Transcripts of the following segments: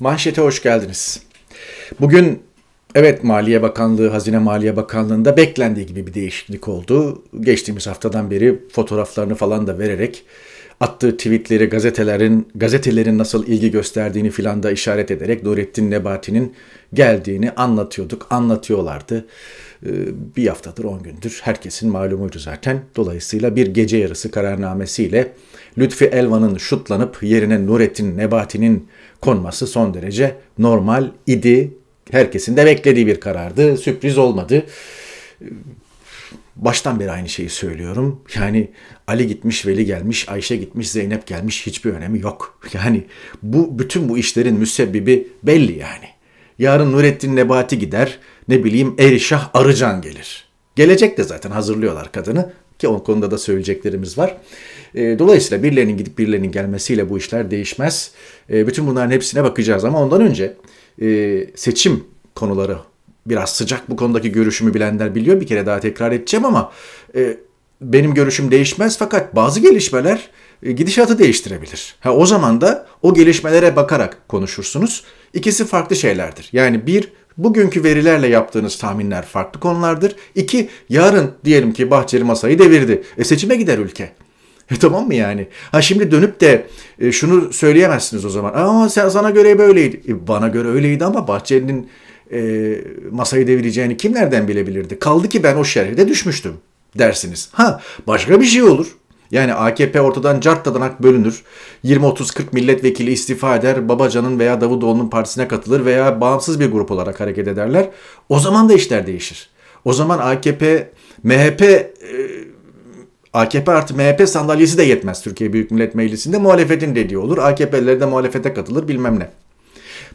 Manşete hoş geldiniz. Bugün evet Maliye Bakanlığı, Hazine Maliye Bakanlığı'nda beklendiği gibi bir değişiklik oldu. Geçtiğimiz haftadan beri fotoğraflarını falan da vererek attığı tweetleri gazetelerin gazetelerin nasıl ilgi gösterdiğini filan da işaret ederek Nurettin Nebati'nin geldiğini anlatıyorduk, anlatıyorlardı. Ee, bir haftadır, on gündür herkesin malumuydu zaten. Dolayısıyla bir gece yarısı kararnamesiyle Lütfi Elvan'ın şutlanıp yerine Nurettin Nebati'nin konması son derece normal idi. Herkesin de beklediği bir karardı. Sürpriz olmadı. Baştan beri aynı şeyi söylüyorum. Yani Ali gitmiş, Veli gelmiş, Ayşe gitmiş, Zeynep gelmiş hiçbir önemi yok. Yani bu bütün bu işlerin müsebbibi belli yani. Yarın Nurettin Nebati gider, ne bileyim Erişah Arıcan gelir. Gelecek de zaten hazırlıyorlar kadını. Ki o konuda da söyleyeceklerimiz var. E, dolayısıyla birilerinin gidip birilerinin gelmesiyle bu işler değişmez. E, bütün bunların hepsine bakacağız ama ondan önce e, seçim konuları biraz sıcak bu konudaki görüşümü bilenler biliyor. Bir kere daha tekrar edeceğim ama benim görüşüm değişmez fakat bazı gelişmeler gidişatı değiştirebilir. Ha o zaman da o gelişmelere bakarak konuşursunuz. İkisi farklı şeylerdir. Yani bir Bugünkü verilerle yaptığınız tahminler farklı konulardır. İki, yarın diyelim ki Bahçeli masayı devirdi. E seçime gider ülke. E tamam mı yani? Ha şimdi dönüp de e, şunu söyleyemezsiniz o zaman. Ama sen sana göre böyleydi. E, bana göre öyleydi ama Bahçeli'nin e, masayı devireceğini kim nereden bilebilirdi? Kaldı ki ben o şerhide düşmüştüm dersiniz. Ha başka bir şey olur. Yani AKP ortadan cartladanak bölünür. 20-30-40 milletvekili istifa eder. Babacan'ın veya Davutoğlu'nun partisine katılır veya bağımsız bir grup olarak hareket ederler. O zaman da işler değişir. O zaman AKP, MHP, e, AKP artı MHP sandalyesi de yetmez Türkiye Büyük Millet Meclisi'nde. Muhalefetin dediği olur. AKP'liler de muhalefete katılır bilmem ne.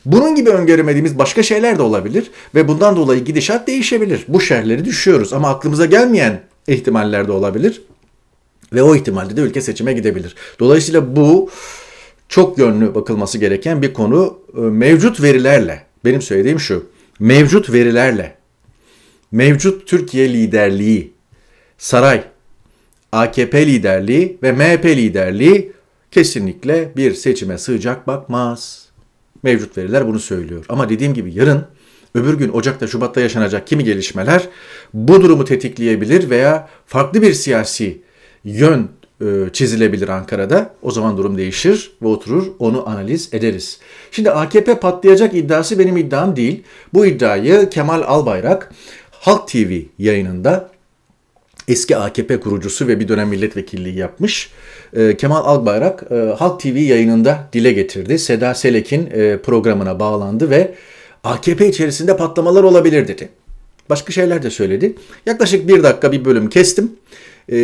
Bunun gibi öngöremediğimiz başka şeyler de olabilir ve bundan dolayı gidişat değişebilir. Bu şerhleri düşüyoruz ama aklımıza gelmeyen ihtimaller de olabilir. Ve o ihtimalle de ülke seçime gidebilir. Dolayısıyla bu çok yönlü bakılması gereken bir konu. Ee, mevcut verilerle, benim söylediğim şu, mevcut verilerle, mevcut Türkiye liderliği, saray, AKP liderliği ve MHP liderliği kesinlikle bir seçime sığacak bakmaz. Mevcut veriler bunu söylüyor. Ama dediğim gibi yarın öbür gün Ocak'ta Şubat'ta yaşanacak kimi gelişmeler bu durumu tetikleyebilir veya farklı bir siyasi yön e, çizilebilir Ankara'da. O zaman durum değişir ve oturur onu analiz ederiz. Şimdi AKP patlayacak iddiası benim iddiam değil. Bu iddiayı Kemal Albayrak Halk TV yayınında eski AKP kurucusu ve bir dönem milletvekilliği yapmış. E, Kemal Albayrak e, Halk TV yayınında dile getirdi. Seda Selek'in programına bağlandı ve AKP içerisinde patlamalar olabilir dedi. Başka şeyler de söyledi. Yaklaşık bir dakika bir bölüm kestim e,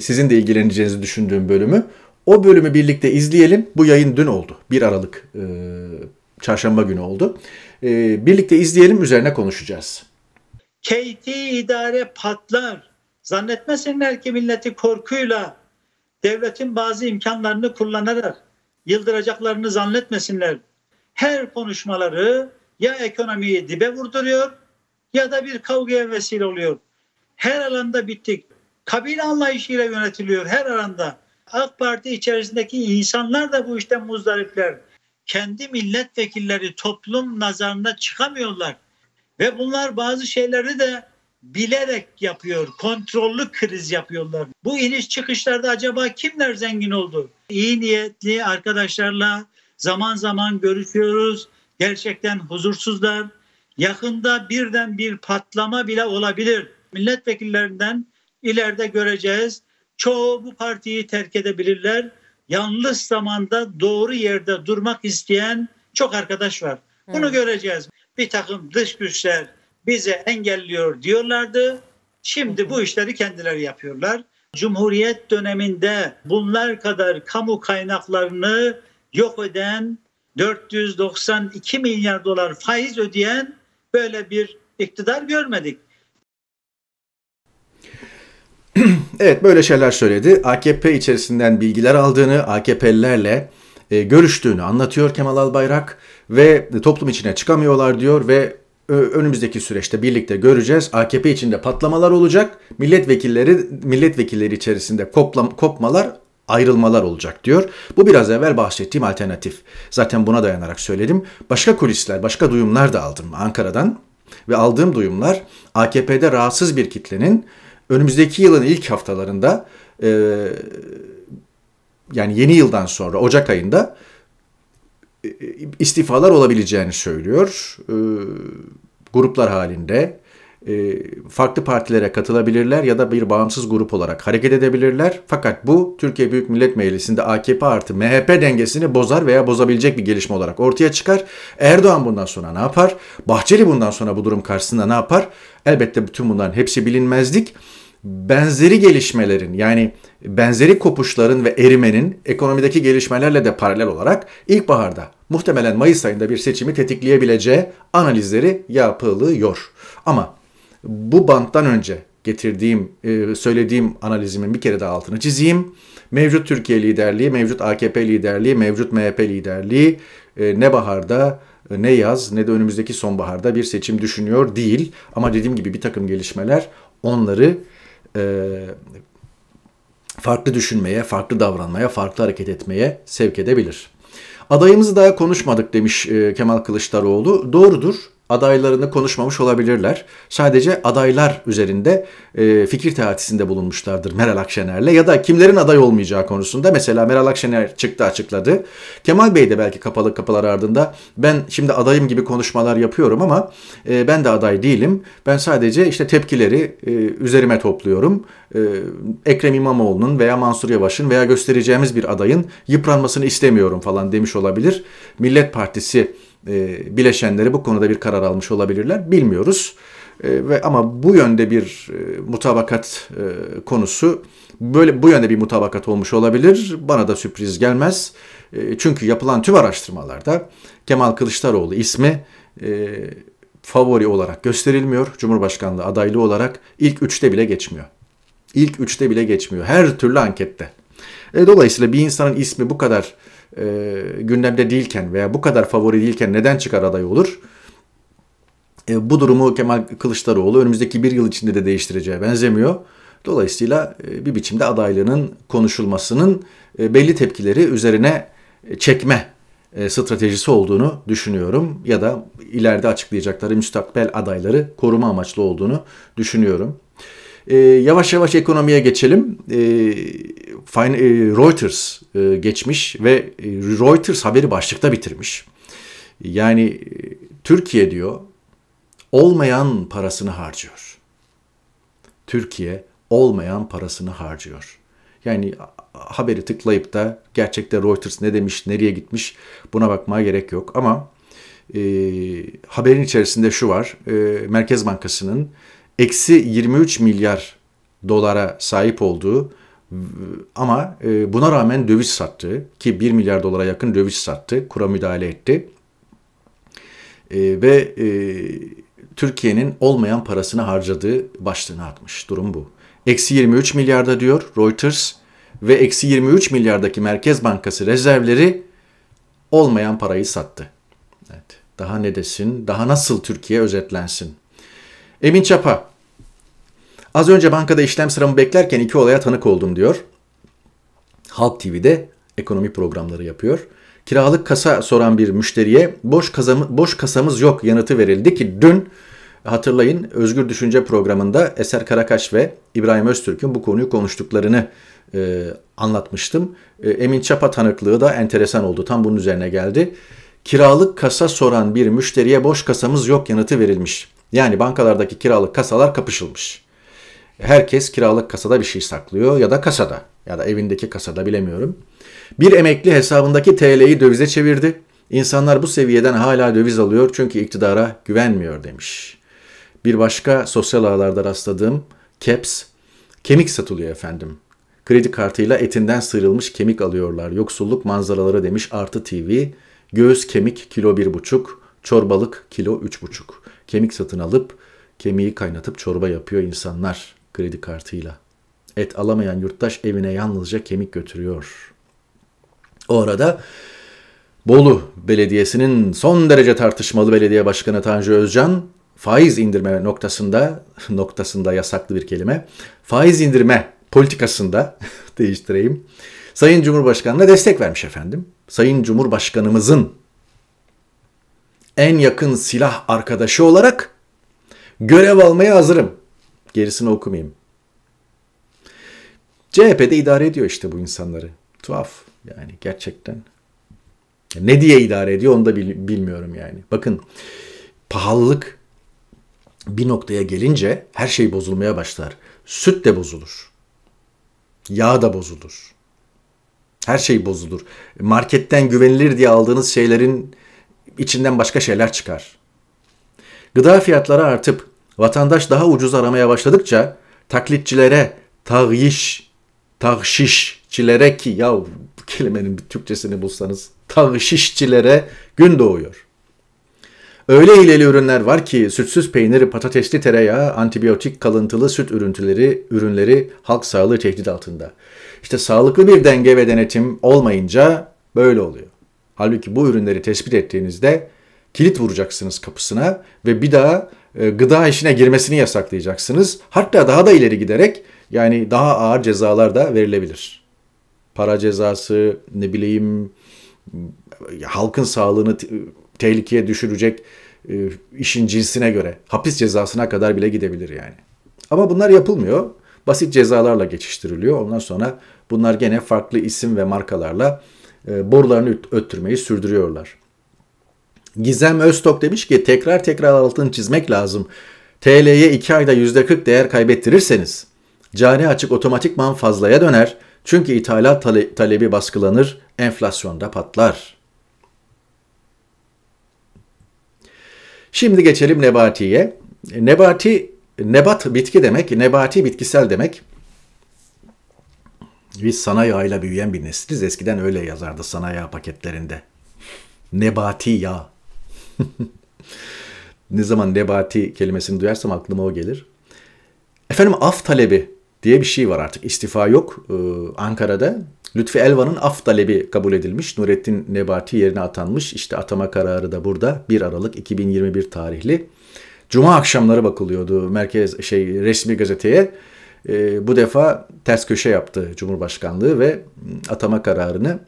sizin de ilgileneceğinizi düşündüğüm bölümü. O bölümü birlikte izleyelim. Bu yayın dün oldu. 1 Aralık e, çarşamba günü oldu. E, birlikte izleyelim üzerine konuşacağız. Keyti idare patlar. Zannetmesinler ki milleti korkuyla devletin bazı imkanlarını kullanarak yıldıracaklarını zannetmesinler. Her konuşmaları ya ekonomiyi dibe vurduruyor ya da bir kavgaya vesile oluyor. Her alanda bittik kabile anlayışıyla yönetiliyor her aranda. AK Parti içerisindeki insanlar da bu işten muzdaripler. Kendi milletvekilleri toplum nazarına çıkamıyorlar. Ve bunlar bazı şeyleri de bilerek yapıyor. Kontrollü kriz yapıyorlar. Bu iniş çıkışlarda acaba kimler zengin oldu? İyi niyetli arkadaşlarla zaman zaman görüşüyoruz. Gerçekten huzursuzlar. Yakında birden bir patlama bile olabilir. Milletvekillerinden ileride göreceğiz. Çoğu bu partiyi terk edebilirler. Yanlış zamanda doğru yerde durmak isteyen çok arkadaş var. Bunu hmm. göreceğiz. Bir takım dış güçler bize engelliyor diyorlardı. Şimdi bu işleri kendileri yapıyorlar. Cumhuriyet döneminde bunlar kadar kamu kaynaklarını yok eden 492 milyar dolar faiz ödeyen böyle bir iktidar görmedik. Evet böyle şeyler söyledi. AKP içerisinden bilgiler aldığını, AKP'lilerle e, görüştüğünü anlatıyor Kemal Albayrak ve toplum içine çıkamıyorlar diyor ve e, önümüzdeki süreçte birlikte göreceğiz. AKP içinde patlamalar olacak. Milletvekilleri milletvekilleri içerisinde koplam, kopmalar ayrılmalar olacak diyor. Bu biraz evvel bahsettiğim alternatif. Zaten buna dayanarak söyledim. Başka kulisler, başka duyumlar da aldım Ankara'dan ve aldığım duyumlar AKP'de rahatsız bir kitlenin önümüzdeki yılın ilk haftalarında e, yani yeni yıldan sonra Ocak ayında e, e, istifalar olabileceğini söylüyor. E, gruplar halinde e, farklı partilere katılabilirler ya da bir bağımsız grup olarak hareket edebilirler. Fakat bu Türkiye Büyük Millet Meclisi'nde AKP artı MHP dengesini bozar veya bozabilecek bir gelişme olarak ortaya çıkar. Erdoğan bundan sonra ne yapar? Bahçeli bundan sonra bu durum karşısında ne yapar? Elbette bütün bunların hepsi bilinmezlik benzeri gelişmelerin yani benzeri kopuşların ve erimenin ekonomideki gelişmelerle de paralel olarak ilkbaharda muhtemelen Mayıs ayında bir seçimi tetikleyebileceği analizleri yapılıyor. Ama bu banttan önce getirdiğim, e, söylediğim analizimin bir kere daha altını çizeyim. Mevcut Türkiye liderliği, mevcut AKP liderliği, mevcut MHP liderliği e, ne baharda e, ne yaz ne de önümüzdeki sonbaharda bir seçim düşünüyor değil. Ama dediğim gibi bir takım gelişmeler onları e, farklı düşünmeye, farklı davranmaya, farklı hareket etmeye sevk edebilir. Adayımızı daha konuşmadık demiş e, Kemal Kılıçdaroğlu. Doğrudur adaylarını konuşmamış olabilirler. Sadece adaylar üzerinde e, fikir teatisinde bulunmuşlardır Meral Akşener'le ya da kimlerin aday olmayacağı konusunda mesela Meral Akşener çıktı açıkladı. Kemal Bey de belki kapalı kapılar ardında ben şimdi adayım gibi konuşmalar yapıyorum ama e, ben de aday değilim. Ben sadece işte tepkileri e, üzerime topluyorum. E, Ekrem İmamoğlu'nun veya Mansur Yavaş'ın veya göstereceğimiz bir adayın yıpranmasını istemiyorum falan demiş olabilir. Millet Partisi e, bileşenleri bu konuda bir karar almış olabilirler. Bilmiyoruz. E, ve ama bu yönde bir e, mutabakat e, konusu böyle bu yönde bir mutabakat olmuş olabilir. Bana da sürpriz gelmez. E, çünkü yapılan tüm araştırmalarda Kemal Kılıçdaroğlu ismi e, favori olarak gösterilmiyor. Cumhurbaşkanlığı adaylığı olarak ilk üçte bile geçmiyor. İlk üçte bile geçmiyor. Her türlü ankette. E, dolayısıyla bir insanın ismi bu kadar e, gündemde değilken veya bu kadar favori değilken neden çıkar aday olur? E, bu durumu Kemal Kılıçdaroğlu önümüzdeki bir yıl içinde de değiştireceğe benzemiyor. Dolayısıyla e, bir biçimde adaylığının konuşulmasının e, belli tepkileri üzerine çekme e, stratejisi olduğunu düşünüyorum ya da ileride açıklayacakları müstakbel adayları koruma amaçlı olduğunu düşünüyorum. E, yavaş yavaş ekonomiye geçelim. E, e, Reuters e, geçmiş ve e, Reuters haberi başlıkta bitirmiş. Yani Türkiye diyor olmayan parasını harcıyor. Türkiye olmayan parasını harcıyor. Yani haberi tıklayıp da gerçekte Reuters ne demiş, nereye gitmiş buna bakmaya gerek yok. Ama e, haberin içerisinde şu var. E, Merkez Bankası'nın eksi 23 milyar dolara sahip olduğu ama e, buna rağmen döviz sattı ki 1 milyar dolara yakın döviz sattı, kura müdahale etti. E, ve e, Türkiye'nin olmayan parasını harcadığı başlığını atmış. Durum bu. Eksi 23 milyarda diyor Reuters ve eksi 23 milyardaki Merkez Bankası rezervleri olmayan parayı sattı. Evet, daha ne desin, daha nasıl Türkiye özetlensin. Emin Çapa, Az önce bankada işlem sıramı beklerken iki olaya tanık oldum diyor. Halk TV'de ekonomi programları yapıyor. Kiralık kasa soran bir müşteriye boş, kazamı, boş kasamız yok yanıtı verildi ki dün hatırlayın Özgür Düşünce programında Eser Karakaş ve İbrahim Öztürk'ün bu konuyu konuştuklarını e, anlatmıştım. E, Emin Çapa tanıklığı da enteresan oldu. Tam bunun üzerine geldi. Kiralık kasa soran bir müşteriye boş kasamız yok yanıtı verilmiş. Yani bankalardaki kiralık kasalar kapışılmış herkes kiralık kasada bir şey saklıyor ya da kasada ya da evindeki kasada bilemiyorum. Bir emekli hesabındaki TL'yi dövize çevirdi. İnsanlar bu seviyeden hala döviz alıyor çünkü iktidara güvenmiyor demiş. Bir başka sosyal ağlarda rastladığım caps kemik satılıyor efendim. Kredi kartıyla etinden sıyrılmış kemik alıyorlar. Yoksulluk manzaraları demiş Artı TV. Göğüs kemik kilo bir buçuk, çorbalık kilo üç buçuk. Kemik satın alıp kemiği kaynatıp çorba yapıyor insanlar kredi kartıyla. Et alamayan yurttaş evine yalnızca kemik götürüyor. O arada Bolu Belediyesi'nin son derece tartışmalı belediye başkanı Tanju Özcan faiz indirme noktasında noktasında yasaklı bir kelime. Faiz indirme politikasında değiştireyim. Sayın Cumhurbaşkanı'na destek vermiş efendim. Sayın Cumhurbaşkanımızın en yakın silah arkadaşı olarak görev almaya hazırım Gerisini okumayayım. CHP'de idare ediyor işte bu insanları. Tuhaf yani gerçekten. Ne diye idare ediyor onu da bilmiyorum yani. Bakın pahalılık bir noktaya gelince her şey bozulmaya başlar. Süt de bozulur. Yağ da bozulur. Her şey bozulur. Marketten güvenilir diye aldığınız şeylerin içinden başka şeyler çıkar. Gıda fiyatları artıp Vatandaş daha ucuz aramaya başladıkça taklitçilere, tağyiş, tağşişçilere ki ya kelimenin bir Türkçesini bulsanız tağşişçilere gün doğuyor. Öyle ileri ürünler var ki sütsüz peyniri, patatesli tereyağı, antibiyotik kalıntılı süt ürüntüleri, ürünleri halk sağlığı tehdit altında. İşte sağlıklı bir denge ve denetim olmayınca böyle oluyor. Halbuki bu ürünleri tespit ettiğinizde kilit vuracaksınız kapısına ve bir daha e, gıda işine girmesini yasaklayacaksınız. Hatta daha da ileri giderek yani daha ağır cezalar da verilebilir. Para cezası, ne bileyim halkın sağlığını tehlikeye düşürecek e, işin cinsine göre hapis cezasına kadar bile gidebilir yani. Ama bunlar yapılmıyor. Basit cezalarla geçiştiriliyor. Ondan sonra bunlar gene farklı isim ve markalarla e, borularını öttürmeyi sürdürüyorlar. Gizem Öztok demiş ki tekrar tekrar altını çizmek lazım. TL'ye 2 ayda %40 değer kaybettirirseniz cari açık otomatikman fazlaya döner. Çünkü ithalat talebi baskılanır, enflasyonda patlar. Şimdi geçelim Nebati'ye. Nebati, nebat bitki demek, nebati bitkisel demek. Biz sanayi ağıyla büyüyen bir nesliz. Eskiden öyle yazardı sanayi paketlerinde. Nebati yağ. ne zaman Nebati kelimesini duyarsam aklıma o gelir. Efendim af talebi diye bir şey var artık. İstifa yok ee, Ankara'da. Lütfi Elvan'ın af talebi kabul edilmiş. Nurettin Nebati yerine atanmış. İşte atama kararı da burada 1 Aralık 2021 tarihli. Cuma akşamları bakılıyordu merkez şey resmi gazeteye. Ee, bu defa ters köşe yaptı Cumhurbaşkanlığı ve atama kararını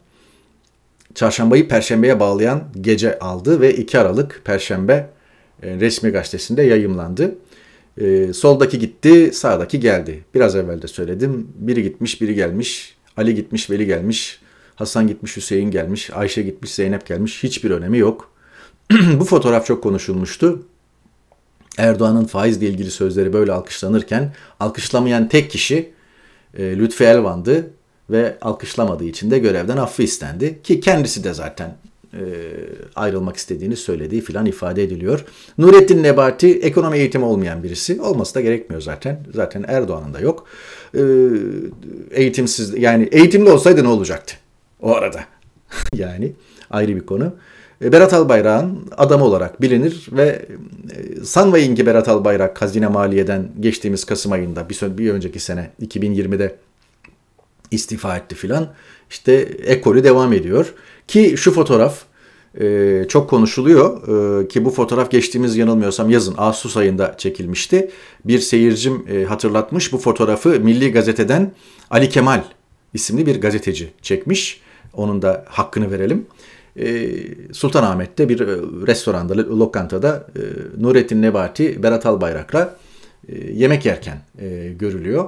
çarşambayı perşembeye bağlayan gece aldı ve 2 Aralık Perşembe e, resmi gazetesinde yayımlandı. E, soldaki gitti, sağdaki geldi. Biraz evvel de söyledim. Biri gitmiş, biri gelmiş. Ali gitmiş, Veli gelmiş. Hasan gitmiş, Hüseyin gelmiş. Ayşe gitmiş, Zeynep gelmiş. Hiçbir önemi yok. Bu fotoğraf çok konuşulmuştu. Erdoğan'ın faizle ilgili sözleri böyle alkışlanırken alkışlamayan tek kişi e, Lütfi Elvan'dı ve alkışlamadığı için de görevden affı istendi ki kendisi de zaten e, ayrılmak istediğini söylediği filan ifade ediliyor. Nurettin Nebati ekonomi eğitimi olmayan birisi. Olması da gerekmiyor zaten. Zaten Erdoğan'ın da yok. E, eğitimsiz yani eğitimli olsaydı ne olacaktı? O arada. yani ayrı bir konu. E, Berat Albayrak'ın adamı olarak bilinir ve e, sanmayın ki Berat Albayrak Hazine Maliye'den geçtiğimiz Kasım ayında bir, bir önceki sene 2020'de istifa etti filan. İşte ekolü devam ediyor. Ki şu fotoğraf e, çok konuşuluyor e, ki bu fotoğraf geçtiğimiz yanılmıyorsam yazın Ağustos ayında çekilmişti. Bir seyircim e, hatırlatmış bu fotoğrafı Milli Gazete'den Ali Kemal isimli bir gazeteci çekmiş. Onun da hakkını verelim. E, Sultanahmet'te bir e, restoranda, lokantada e, Nurettin Nebati, Berat Albayrak'la yemek yerken görülüyor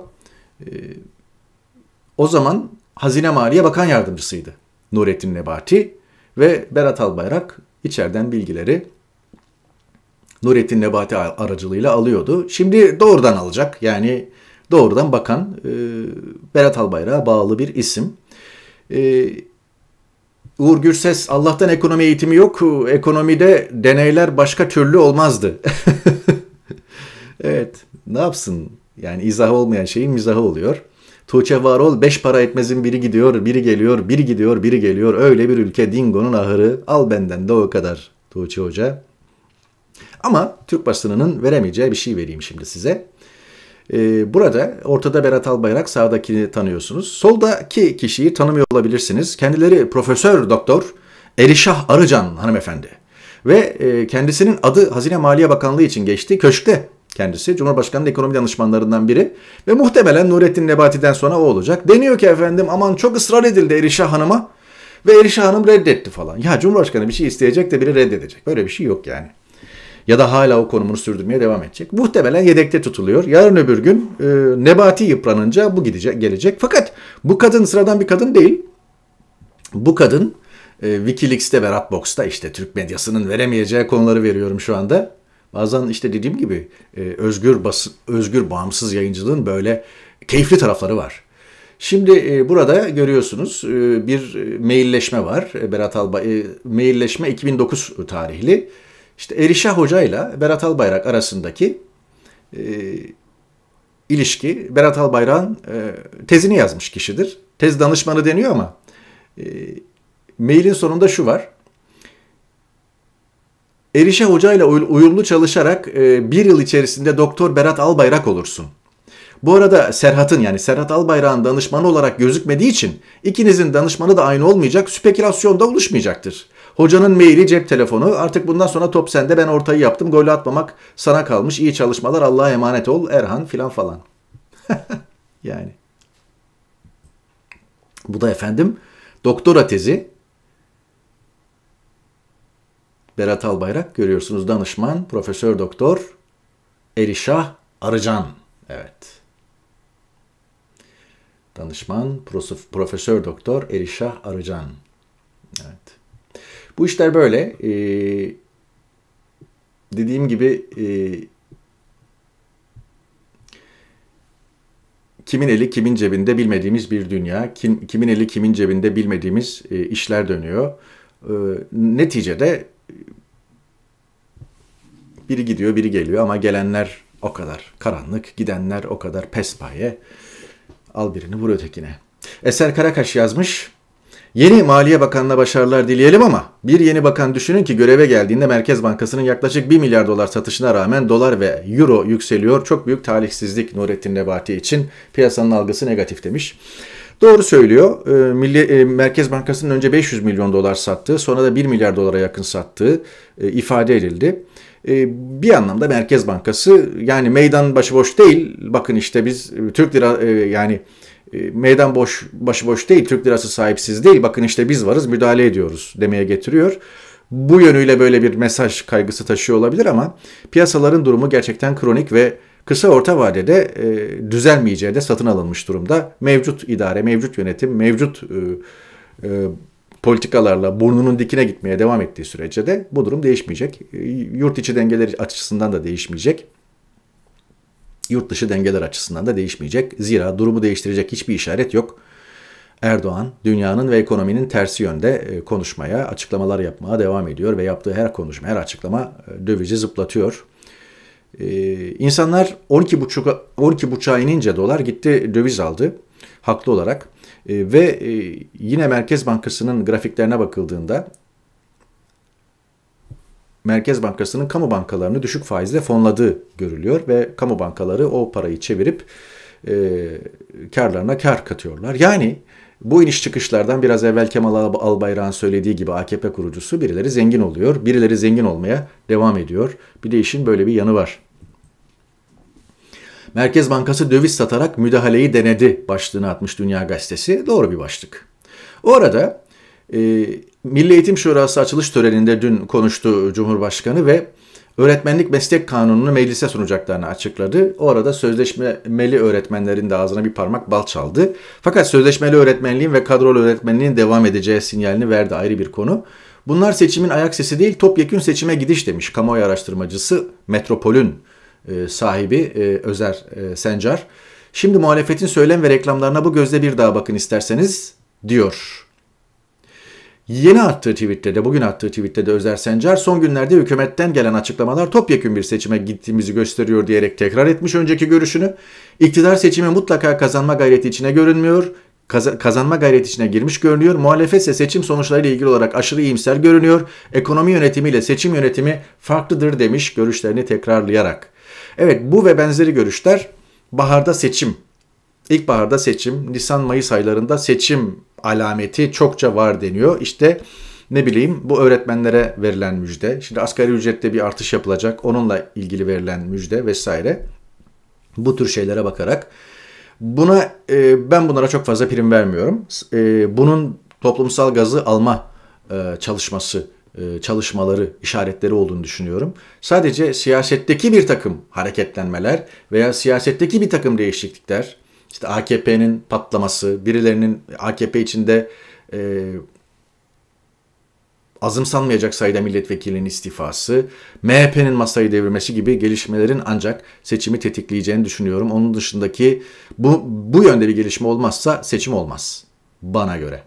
o zaman Hazine Maliye Bakan Yardımcısıydı Nurettin Nebati ve Berat Albayrak içeriden bilgileri Nurettin Nebati aracılığıyla alıyordu. Şimdi doğrudan alacak yani doğrudan bakan e, Berat Albayrak'a bağlı bir isim. E, Uğur Gürses Allah'tan ekonomi eğitimi yok. E, ekonomide deneyler başka türlü olmazdı. evet ne yapsın yani izah olmayan şeyin mizahı oluyor. Tuğçe Varol beş para etmezin biri gidiyor, biri geliyor, biri gidiyor, biri geliyor. Öyle bir ülke dingonun ahırı. Al benden de o kadar Tuğçe Hoca. Ama Türk basınının veremeyeceği bir şey vereyim şimdi size. Ee, burada ortada Berat Albayrak sağdakini tanıyorsunuz. Soldaki kişiyi tanımıyor olabilirsiniz. Kendileri Profesör Doktor Erişah Arıcan hanımefendi. Ve e, kendisinin adı Hazine Maliye Bakanlığı için geçti. Köşkte kendisi. Cumhurbaşkanı'nın ekonomi danışmanlarından biri ve muhtemelen Nurettin Nebati'den sonra o olacak. Deniyor ki efendim aman çok ısrar edildi Erişah Hanım'a ve Erişah Hanım reddetti falan. Ya Cumhurbaşkanı bir şey isteyecek de biri reddedecek. Böyle bir şey yok yani. Ya da hala o konumunu sürdürmeye devam edecek. Muhtemelen yedekte tutuluyor. Yarın öbür gün e, Nebati yıpranınca bu gidecek, gelecek. Fakat bu kadın sıradan bir kadın değil. Bu kadın e, Wikileaks'te ve Ratbox'ta işte Türk medyasının veremeyeceği konuları veriyorum şu anda. Bazen işte dediğim gibi e, özgür bası, özgür bağımsız yayıncılığın böyle keyifli tarafları var. Şimdi e, burada görüyorsunuz e, bir mailleşme var. Berat Albay mailleşme 2009 tarihli. İşte Erişah Hoca ile Berat Albayrak arasındaki e, ilişki Berat Albayrak'ın e, tezini yazmış kişidir. Tez danışmanı deniyor ama e, mailin sonunda şu var. Erişe Hoca ile uyumlu çalışarak e, bir yıl içerisinde Doktor Berat Albayrak olursun. Bu arada Serhat'ın yani Serhat Albayrak'ın danışmanı olarak gözükmediği için ikinizin danışmanı da aynı olmayacak, spekülasyon da oluşmayacaktır. Hocanın maili, cep telefonu artık bundan sonra top sende ben ortayı yaptım, gol atmamak sana kalmış, iyi çalışmalar Allah'a emanet ol Erhan filan falan. yani. Bu da efendim doktora tezi Berat Albayrak görüyorsunuz danışman Profesör Doktor Erişah Arıcan. Evet. Danışman Profesör Doktor Erişah Arıcan. Evet. Bu işler böyle. Ee, dediğim gibi e, kimin eli kimin cebinde bilmediğimiz bir dünya, kim, kimin eli kimin cebinde bilmediğimiz e, işler dönüyor. E, neticede biri gidiyor, biri geliyor ama gelenler o kadar karanlık, gidenler o kadar pespaye. Al birini vur ötekine. Eser Karakaş yazmış. Yeni Maliye Bakanı'na başarılar dileyelim ama bir yeni bakan düşünün ki göreve geldiğinde Merkez Bankası'nın yaklaşık 1 milyar dolar satışına rağmen dolar ve euro yükseliyor. Çok büyük talihsizlik Nurettin Nebati için piyasanın algısı negatif demiş. Doğru söylüyor. Ee, Milli, e, Merkez Bankası'nın önce 500 milyon dolar sattığı sonra da 1 milyar dolara yakın sattığı e, ifade edildi. Ee, bir anlamda Merkez Bankası yani meydan başıboş değil. Bakın işte biz e, Türk lira e, yani e, meydan boş başıboş değil, Türk lirası sahipsiz değil. Bakın işte biz varız, müdahale ediyoruz demeye getiriyor. Bu yönüyle böyle bir mesaj kaygısı taşıyor olabilir ama piyasaların durumu gerçekten kronik ve kısa orta vadede e, düzelmeyeceği de satın alınmış durumda. Mevcut idare, mevcut yönetim, mevcut e, e, politikalarla burnunun dikine gitmeye devam ettiği sürece de bu durum değişmeyecek. Ee, yurt içi dengeler açısından da değişmeyecek. Yurt dışı dengeler açısından da değişmeyecek. Zira durumu değiştirecek hiçbir işaret yok. Erdoğan dünyanın ve ekonominin tersi yönde e, konuşmaya, açıklamalar yapmaya devam ediyor ve yaptığı her konuşma, her açıklama e, dövizi zıplatıyor. Ee, insanlar 12.5'a 12 inince dolar gitti döviz aldı haklı olarak. E, ve e, yine Merkez Bankası'nın grafiklerine bakıldığında Merkez Bankası'nın kamu bankalarını düşük faizle fonladığı görülüyor ve kamu bankaları o parayı çevirip e, karlarına kar katıyorlar. Yani bu iniş çıkışlardan biraz evvel Kemal Albayrak'ın söylediği gibi AKP kurucusu birileri zengin oluyor, birileri zengin olmaya devam ediyor. Bir de işin böyle bir yanı var. Merkez Bankası döviz satarak müdahaleyi denedi başlığını atmış Dünya Gazetesi. Doğru bir başlık. O arada e, Milli Eğitim Şurası açılış töreninde dün konuştu Cumhurbaşkanı ve öğretmenlik meslek kanununu meclise sunacaklarını açıkladı. O arada sözleşmeli öğretmenlerin de ağzına bir parmak bal çaldı. Fakat sözleşmeli öğretmenliğin ve kadrol öğretmenliğin devam edeceği sinyalini verdi ayrı bir konu. Bunlar seçimin ayak sesi değil topyekün seçime gidiş demiş kamuoyu araştırmacısı Metropol'ün e, sahibi e, Özer e, Sencar. Şimdi muhalefetin söylem ve reklamlarına bu gözle bir daha bakın isterseniz diyor. Yeni attığı tweette de bugün attığı tweette de Özer Sencar son günlerde hükümetten gelen açıklamalar topyekün bir seçime gittiğimizi gösteriyor diyerek tekrar etmiş önceki görüşünü. İktidar seçimi mutlaka kazanma gayreti içine görünmüyor. Kaz- kazanma gayreti içine girmiş görünüyor. Muhalefet ise seçim sonuçlarıyla ilgili olarak aşırı iyimser görünüyor. Ekonomi yönetimiyle seçim yönetimi farklıdır demiş görüşlerini tekrarlayarak. Evet bu ve benzeri görüşler baharda seçim, ilkbaharda seçim, Nisan-Mayıs aylarında seçim alameti çokça var deniyor. İşte ne bileyim bu öğretmenlere verilen müjde. Şimdi asgari ücrette bir artış yapılacak. Onunla ilgili verilen müjde vesaire. Bu tür şeylere bakarak buna e, ben bunlara çok fazla prim vermiyorum. E, bunun toplumsal gazı alma e, çalışması e, çalışmaları, işaretleri olduğunu düşünüyorum. Sadece siyasetteki bir takım hareketlenmeler veya siyasetteki bir takım değişiklikler, işte AKP'nin patlaması, birilerinin AKP içinde e, azımsanmayacak sayıda milletvekilinin istifası, MHP'nin masayı devirmesi gibi gelişmelerin ancak seçimi tetikleyeceğini düşünüyorum. Onun dışındaki bu, bu yönde bir gelişme olmazsa seçim olmaz bana göre.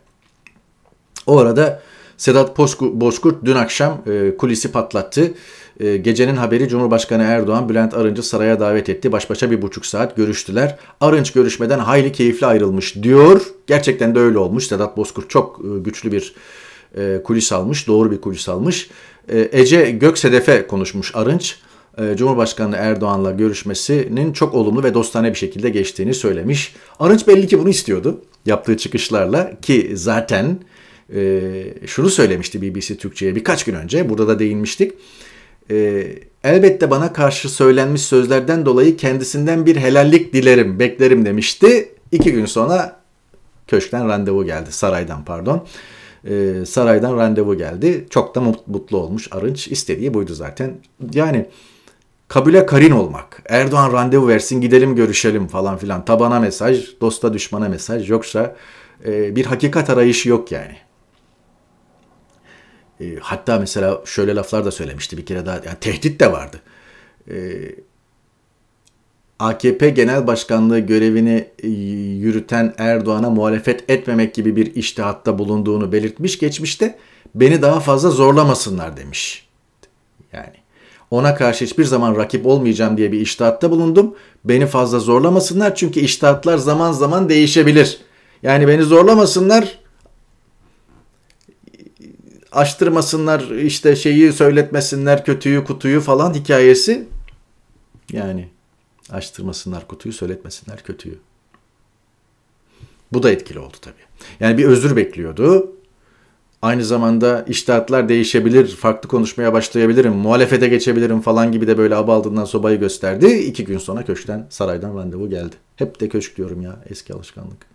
O arada Sedat Bozkurt dün akşam e, kulisi patlattı. E, gecenin haberi Cumhurbaşkanı Erdoğan Bülent Arınç'ı saraya davet etti. Baş başa bir buçuk saat görüştüler. Arınç görüşmeden hayli keyifli ayrılmış diyor. Gerçekten de öyle olmuş. Sedat Bozkurt çok e, güçlü bir e, kulis almış. Doğru bir kulis almış. E, Ece Göksedef'e konuşmuş Arınç. Cumhurbaşkanı Erdoğan'la görüşmesinin çok olumlu ve dostane bir şekilde geçtiğini söylemiş. Arınç belli ki bunu istiyordu yaptığı çıkışlarla ki zaten e, şunu söylemişti BBC Türkçe'ye birkaç gün önce. Burada da değinmiştik. E, elbette bana karşı söylenmiş sözlerden dolayı kendisinden bir helallik dilerim, beklerim demişti. İki gün sonra köşkten randevu geldi. Saraydan pardon. E, saraydan randevu geldi. Çok da mutlu olmuş Arınç. istediği buydu zaten. Yani kabule karin olmak. Erdoğan randevu versin gidelim görüşelim falan filan. Tabana mesaj, dosta düşmana mesaj. Yoksa e, bir hakikat arayışı yok yani. E, hatta mesela şöyle laflar da söylemişti bir kere daha. Yani tehdit de vardı. E, ee, AKP Genel Başkanlığı görevini e, yürüten Erdoğan'a muhalefet etmemek gibi bir iştihatta bulunduğunu belirtmiş geçmişte beni daha fazla zorlamasınlar demiş. Yani ona karşı hiçbir zaman rakip olmayacağım diye bir iştihatta bulundum. Beni fazla zorlamasınlar çünkü iştihatlar zaman zaman değişebilir. Yani beni zorlamasınlar açtırmasınlar işte şeyi söyletmesinler kötüyü kutuyu falan hikayesi. Yani açtırmasınlar kutuyu söyletmesinler kötüyü. Bu da etkili oldu tabii. Yani bir özür bekliyordu. Aynı zamanda iştahatlar değişebilir, farklı konuşmaya başlayabilirim, muhalefete geçebilirim falan gibi de böyle abaldından sobayı gösterdi. İki gün sonra köşkten, saraydan randevu geldi. Hep de köşk diyorum ya, eski alışkanlık.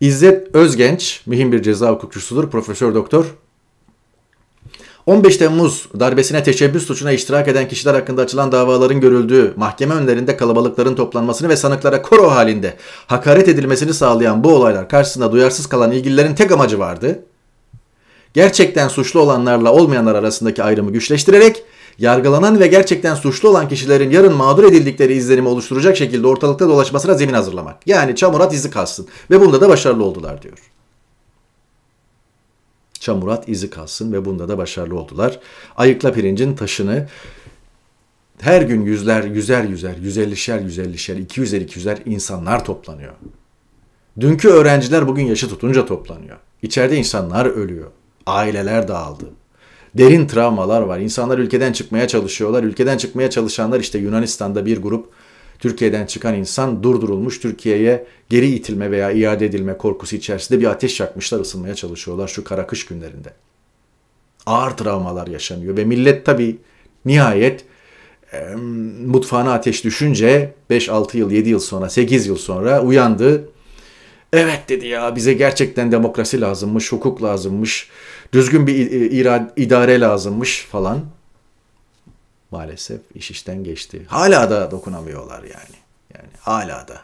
İzzet Özgenç, mühim bir ceza hukukçusudur, profesör doktor. 15 Temmuz darbesine teşebbüs suçuna iştirak eden kişiler hakkında açılan davaların görüldüğü, mahkeme önlerinde kalabalıkların toplanmasını ve sanıklara koro halinde hakaret edilmesini sağlayan bu olaylar karşısında duyarsız kalan ilgililerin tek amacı vardı. Gerçekten suçlu olanlarla olmayanlar arasındaki ayrımı güçleştirerek yargılanan ve gerçekten suçlu olan kişilerin yarın mağdur edildikleri izlenimi oluşturacak şekilde ortalıkta dolaşmasına zemin hazırlamak. Yani çamurat izi kalsın ve bunda da başarılı oldular diyor çamurat izi kalsın ve bunda da başarılı oldular. Ayıkla pirincin taşını her gün yüzler, yüzer yüzer, yüzellişer yüzellişer, iki yüzer iki yüzer insanlar toplanıyor. Dünkü öğrenciler bugün yaşı tutunca toplanıyor. İçeride insanlar ölüyor. Aileler dağıldı. Derin travmalar var. İnsanlar ülkeden çıkmaya çalışıyorlar. Ülkeden çıkmaya çalışanlar işte Yunanistan'da bir grup Türkiye'den çıkan insan durdurulmuş Türkiye'ye geri itilme veya iade edilme korkusu içerisinde bir ateş yakmışlar ısınmaya çalışıyorlar şu kara kış günlerinde. Ağır travmalar yaşanıyor ve millet tabi nihayet e, mutfağına ateş düşünce 5-6 yıl 7 yıl sonra 8 yıl sonra uyandı. Evet dedi ya bize gerçekten demokrasi lazımmış, hukuk lazımmış, düzgün bir idare lazımmış falan maalesef iş işten geçti. Hala da dokunamıyorlar yani. Yani hala da.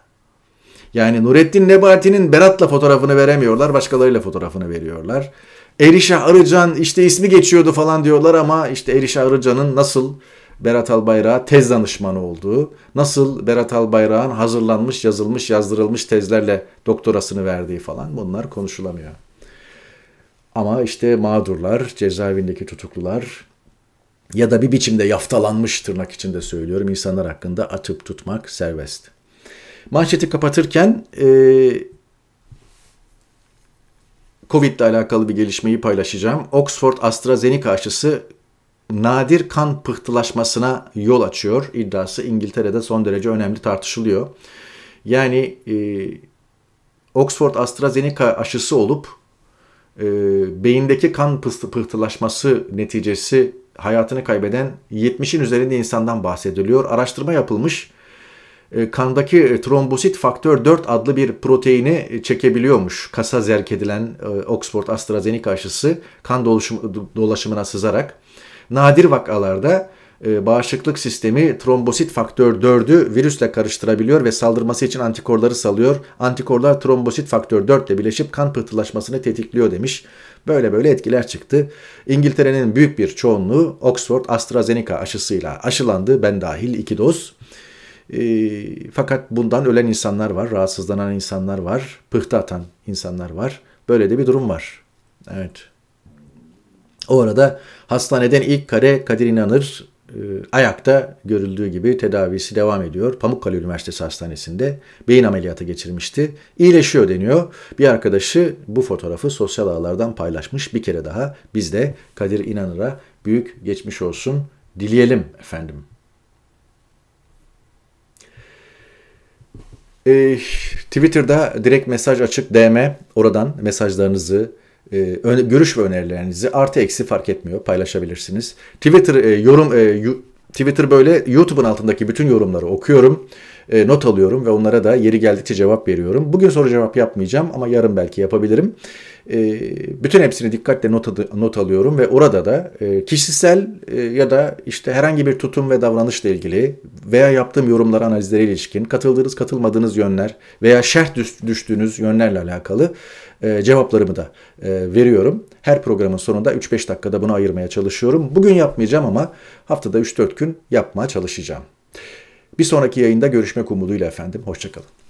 Yani Nurettin Nebati'nin Berat'la fotoğrafını veremiyorlar, başkalarıyla fotoğrafını veriyorlar. Erişah Arıcan işte ismi geçiyordu falan diyorlar ama işte Erişah Arıcan'ın nasıl Berat Albayrak'a tez danışmanı olduğu, nasıl Berat Albayrak'ın hazırlanmış, yazılmış, yazdırılmış tezlerle doktorasını verdiği falan bunlar konuşulamıyor. Ama işte mağdurlar, cezaevindeki tutuklular ya da bir biçimde yaftalanmış tırnak içinde söylüyorum insanlar hakkında atıp tutmak serbest. Manşeti kapatırken e, Covid ile alakalı bir gelişmeyi paylaşacağım. Oxford AstraZeneca aşısı nadir kan pıhtılaşmasına yol açıyor iddiası İngiltere'de son derece önemli tartışılıyor. Yani e, Oxford AstraZeneca aşısı olup e, beyindeki kan pıhtılaşması neticesi hayatını kaybeden 70'in üzerinde insandan bahsediliyor. Araştırma yapılmış. E, kandaki e, trombosit faktör 4 adlı bir proteini e, çekebiliyormuş. Kasa zerk edilen Oxford AstraZeneca aşısı kan dolaşımına sızarak. Nadir vakalarda e, bağışıklık sistemi trombosit faktör 4'ü virüsle karıştırabiliyor ve saldırması için antikorları salıyor. Antikorlar trombosit faktör 4 ile birleşip kan pıhtılaşmasını tetikliyor demiş. Böyle böyle etkiler çıktı. İngiltere'nin büyük bir çoğunluğu Oxford AstraZeneca aşısıyla aşılandı. Ben dahil 2 doz. E, fakat bundan ölen insanlar var, rahatsızlanan insanlar var, pıhtı atan insanlar var. Böyle de bir durum var. Evet. O arada hastaneden ilk kare Kadir İnanır ee, ayakta görüldüğü gibi tedavisi devam ediyor. Pamukkale Üniversitesi Hastanesi'nde beyin ameliyatı geçirmişti. İyileşiyor deniyor. Bir arkadaşı bu fotoğrafı sosyal ağlardan paylaşmış bir kere daha. Biz de Kadir İnanır'a büyük geçmiş olsun dileyelim efendim. Ee, Twitter'da direkt mesaj açık DM. Oradan mesajlarınızı, ee, görüş ve önerilerinizi artı eksi fark etmiyor paylaşabilirsiniz. Twitter e, yorum e, Twitter böyle YouTube'un altındaki bütün yorumları okuyorum. E, not alıyorum ve onlara da yeri geldikçe cevap veriyorum. Bugün soru cevap yapmayacağım ama yarın belki yapabilirim. E, bütün hepsini dikkatle not, not alıyorum ve orada da e, kişisel ya da işte herhangi bir tutum ve davranışla ilgili veya yaptığım yorumlar analizlere ilişkin katıldığınız katılmadığınız yönler veya şerh düştüğünüz yönlerle alakalı cevaplarımı da veriyorum. Her programın sonunda 3-5 dakikada bunu ayırmaya çalışıyorum. Bugün yapmayacağım ama haftada 3-4 gün yapmaya çalışacağım. Bir sonraki yayında görüşmek umuduyla efendim. Hoşçakalın.